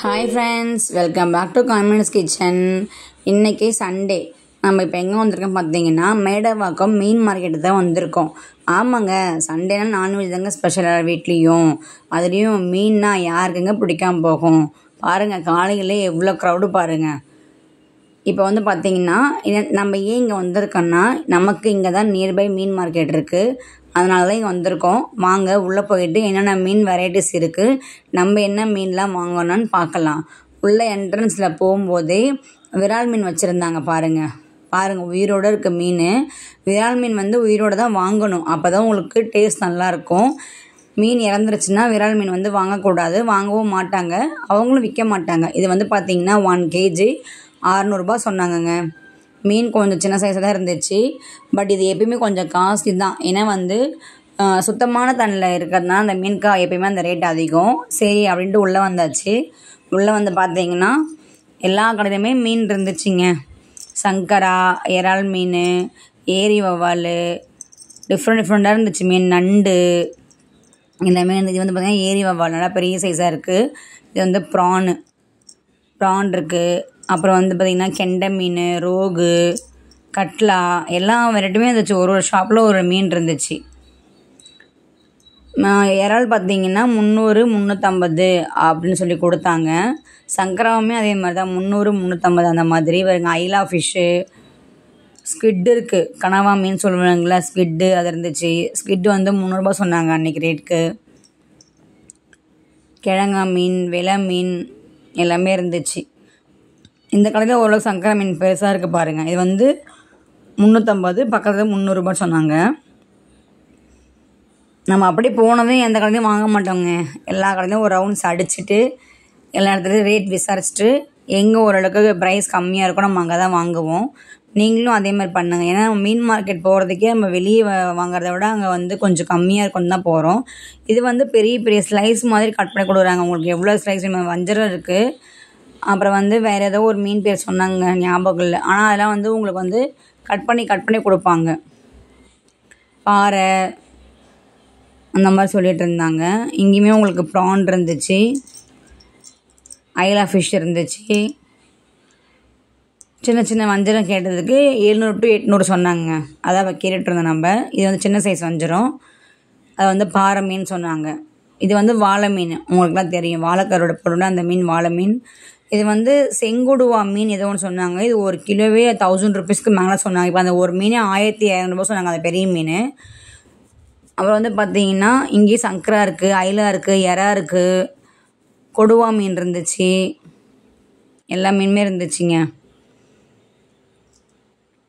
hi friends welcome back to கான்மினஸ் kitchen இன்றைக்கி Sunday நம்ம இப்போ எங்கே வந்திருக்கோம் பார்த்தீங்கன்னா மேடவாக்கம் மீன் மார்க்கெட்டு தான் வந்திருக்கோம் ஆமாங்க சண்டேனா நான்வெஜ் தாங்க ஸ்பெஷலாக வீட்லேயும் அதுலேயும் மீன்னா யாருக்குங்க பிடிக்காம போகும் பாருங்கள் காலையில் எவ்வளோ க்ரௌடு பாருங்கள் இப்போ வந்து பார்த்தீங்கன்னா நம்ம ஏன் இங்கே வந்திருக்கோன்னா நமக்கு இங்கே தான் நியர்பை மீன் மார்க்கெட் இருக்குது அதனால தான் இங்கே வந்திருக்கோம் வாங்க உள்ளே போயிட்டு என்னென்ன மீன் வெரைட்டிஸ் இருக்குது நம்ம என்ன மீன்லாம் வாங்கணும்னு பார்க்கலாம் உள்ள என்ட்ரன்ஸில் போகும்போதே விரால் மீன் வச்சுருந்தாங்க பாருங்கள் பாருங்கள் உயிரோடு இருக்க மீன் விரால் மீன் வந்து உயிரோடு தான் வாங்கணும் அப்போ தான் உங்களுக்கு டேஸ்ட் நல்லாயிருக்கும் மீன் இறந்துருச்சுன்னா விரால் மீன் வந்து வாங்கக்கூடாது வாங்கவும் மாட்டாங்க அவங்களும் விற்க மாட்டாங்க இது வந்து பார்த்திங்கன்னா ஒன் கேஜி அறநூறுபா சொன்னாங்கங்க மீன் கொஞ்சம் சின்ன சைஸாக தான் இருந்துச்சு பட் இது எப்பயுமே கொஞ்சம் காஸ்ட்லி தான் ஏன்னா வந்து சுத்தமான தண்ணியில் இருக்கிறதுனால அந்த மீனுக்கு எப்பயுமே அந்த ரேட் அதிகம் சரி அப்படின்ட்டு உள்ளே வந்தாச்சு உள்ளே வந்து பார்த்தீங்கன்னா எல்லா கடையிலுமே மீன் இருந்துச்சுங்க சங்கரா இறால் மீன் ஏரி வவ்வால் டிஃப்ரெண்ட் டிஃப்ரெண்ட்டாக இருந்துச்சு மீன் நண்டு இந்த மீன் இது வந்து பார்த்திங்கன்னா ஏரி வவ்வால் நல்லா பெரிய சைஸாக இருக்குது இது வந்து ப்ரான் ப்ரான் இருக்குது அப்புறம் வந்து பார்த்திங்கன்னா கெண்டை மீன் ரோகு கட்லா எல்லா வெரைட்டியுமே இருந்துச்சு ஒரு ஒரு ஷாப்பில் ஒரு மீன் இருந்துச்சு இறால் பார்த்தீங்கன்னா முந்நூறு முந்நூற்றம்பது அப்படின்னு சொல்லி கொடுத்தாங்க சங்கராவுமே அதே மாதிரி தான் முந்நூறு முந்நூற்றம்பது அந்த மாதிரி வருங்க ஐலா ஃபிஷ்ஷு ஸ்கிட் இருக்குது கனவா மீன் சொல்லுவாங்களா ஸ்கிட்டு அது இருந்துச்சு ஸ்கிட்டு வந்து முந்நூறுரூபா சொன்னாங்க அன்றைக்கி ரேட்டுக்கு கிழங்கா மீன் விலை மீன் எல்லாமே இருந்துச்சு இந்த கடையில் ஓரளவுக்கு சங்கர மீன் பெருசாக இருக்குது பாருங்கள் இது வந்து முந்நூற்றம்பது பக்கத்தில் முந்நூறுபா சொன்னாங்க நம்ம அப்படி போனதும் எந்த கடையிலையும் வாங்க மாட்டோங்க எல்லா கடையிலையும் ஒரு ரவுண்ட்ஸ் அடிச்சுட்டு எல்லா இடத்துலையும் ரேட் விசாரிச்சுட்டு எங்கே ஓரளவுக்கு ப்ரைஸ் கம்மியாக இருக்கோ நம்ம அங்கே தான் வாங்குவோம் நீங்களும் அதே மாதிரி பண்ணுங்கள் ஏன்னா மீன் மார்க்கெட் போகிறதுக்கே நம்ம வெளியே வாங்குறத விட அங்கே வந்து கொஞ்சம் கம்மியாக இருக்கும்னு தான் போகிறோம் இது வந்து பெரிய பெரிய ஸ்லைஸ் மாதிரி கட் பண்ணி கொடுக்குறாங்க உங்களுக்கு எவ்வளோ ஸ்லைஸ் வஞ்சரம் இருக்குது அப்புறம் வந்து வேறு ஏதோ ஒரு மீன் பேர் சொன்னாங்க ஞாபகம் இல்லை ஆனால் அதெல்லாம் வந்து உங்களுக்கு வந்து கட் பண்ணி கட் பண்ணி கொடுப்பாங்க பாறை அந்த மாதிரி சொல்லிகிட்டு இருந்தாங்க இங்கேயுமே உங்களுக்கு ப்ரான் இருந்துச்சு ஐலா ஃபிஷ் இருந்துச்சு சின்ன சின்ன வஞ்சரம் கேட்டதுக்கு எழுநூறு டு எட்நூறு சொன்னாங்க அதான் கேட்டுட்டு இருந்தோம் நம்ம இது வந்து சின்ன சைஸ் வஞ்சிரம் அதை வந்து பாறை மீன் சொன்னாங்க இது வந்து வாழை மீன் உங்களுக்குலாம் தெரியும் வாழைக்காரோட பொருள் அந்த மீன் வாழை மீன் இது வந்து செங்கொடுவா மீன் ஏதோ ஒன்று சொன்னாங்க இது ஒரு கிலோவே தௌசண்ட் ருபீஸ்க்கு மேலே சொன்னாங்க இப்போ அந்த ஒரு மீன் ஆயிரத்தி இரநூறுபா சொன்னாங்க அந்த பெரிய மீன் அப்புறம் வந்து பார்த்தீங்கன்னா இங்கேயே சங்கரா இருக்குது ஐலா இருக்குது எறா இருக்குது கொடுவா மீன் இருந்துச்சு எல்லா மீனுமே இருந்துச்சுங்க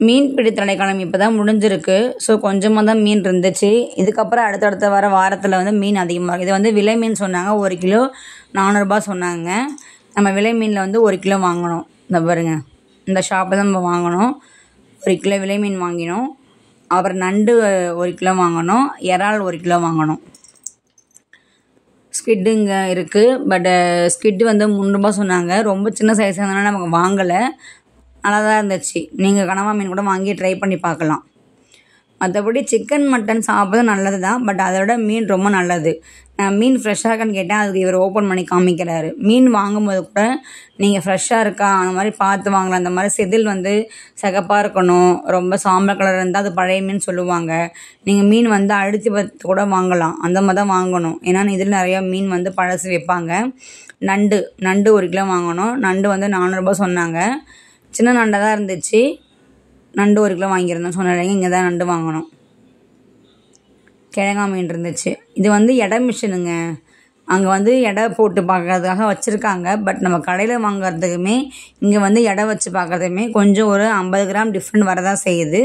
மீன் பிடி இப்போ தான் முடிஞ்சிருக்கு ஸோ கொஞ்சமாக தான் மீன் இருந்துச்சு இதுக்கப்புறம் அடுத்தடுத்த வர வாரத்தில் வந்து மீன் அதிகமாக இது வந்து விலை மீன் சொன்னாங்க ஒரு கிலோ நானூறுரூபா சொன்னாங்க நம்ம விலை மீனில் வந்து ஒரு கிலோ வாங்கணும் இந்த பாருங்க இந்த ஷாப்பில் தான் நம்ம வாங்கினோம் ஒரு கிலோ விலை மீன் வாங்கினோம் அப்புறம் நண்டு ஒரு கிலோ வாங்கணும் இறால் ஒரு கிலோ வாங்கணும் ஸ்கிட்டுங்க இருக்குது பட்டு ஸ்கிட்டு வந்து முந்நூறுபா சொன்னாங்க ரொம்ப சின்ன சைஸாக இருந்தாலும் நமக்கு வாங்கலை நல்லா தான் இருந்துச்சு நீங்கள் கனவா மீன் கூட வாங்கி ட்ரை பண்ணி பார்க்கலாம் மற்றபடி சிக்கன் மட்டன் சாப்பிட்றது நல்லது தான் பட் அதை விட மீன் ரொம்ப நல்லது நான் மீன் ஃப்ரெஷ்ஷாக இருக்கான்னு கேட்டேன் அதுக்கு இவர் ஓப்பன் பண்ணி காமிக்கிறாரு மீன் வாங்கும்போது கூட நீங்கள் ஃப்ரெஷ்ஷாக இருக்கா அந்த மாதிரி பார்த்து வாங்கலாம் அந்த மாதிரி செதில் வந்து சகப்பாக இருக்கணும் ரொம்ப சாம்பல் கலர் இருந்தால் அது பழைய மீன் சொல்லுவாங்க நீங்கள் மீன் வந்து அழுத்தி பார்த்து கூட வாங்கலாம் அந்த மாதிரி தான் வாங்கணும் ஏன்னா இதில் நிறையா மீன் வந்து பழசு வைப்பாங்க நண்டு நண்டு ஒரு கிலோ வாங்கணும் நண்டு வந்து நானூறுரூபா சொன்னாங்க சின்ன நண்டாக தான் இருந்துச்சு நண்டு ஒரு கிலோ வாங்கியிருந்தோம் சொன்னாங்க இங்கே தான் நண்டு வாங்கினோம் கிழங்கா மீன் இருந்துச்சு இது வந்து இட மிஷினுங்க அங்கே வந்து எடை போட்டு பார்க்கறதுக்காக வச்சுருக்காங்க பட் நம்ம கடையில் வாங்குறதுக்குமே இங்கே வந்து எடை வச்சு பார்க்குறதுக்குமே கொஞ்சம் ஒரு ஐம்பது கிராம் டிஃப்ரெண்ட் வரதான் செய்யுது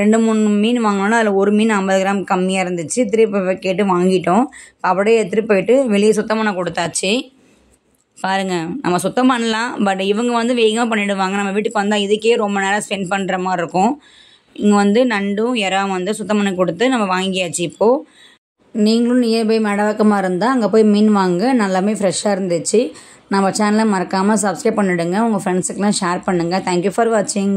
ரெண்டு மூணு மீன் வாங்கினோம்னா அதில் ஒரு மீன் ஐம்பது கிராம் கம்மியாக இருந்துச்சு திருப்பி கேட்டு வாங்கிட்டோம் அப்படியே எடுத்துகிட்டு போயிட்டு வெளியே சுத்தமான கொடுத்தாச்சு பாருங்க நம்ம சுத்தம் பண்ணலாம் பட் இவங்க வந்து வேகமாக பண்ணிவிடுவாங்க நம்ம வீட்டுக்கு வந்தால் இதுக்கே ரொம்ப நேரம் ஸ்பெண்ட் பண்ணுற மாதிரி இருக்கும் இங்கே வந்து நண்டும் இறாம் வந்து சுத்தம் பண்ணி கொடுத்து நம்ம வாங்கியாச்சு இப்போது நீங்களும் நியர்பை மடவக்கமாக இருந்தால் அங்கே போய் மீன் வாங்க நல்லாமே ஃப்ரெஷ்ஷாக இருந்துச்சு நம்ம சேனலை மறக்காமல் சப்ஸ்கிரைப் பண்ணிவிடுங்க உங்கள் ஃப்ரெண்ட்ஸுக்கெலாம் ஷேர் பண்ணுங்கள் தேங்க்யூ ஃபார் வாட்சிங்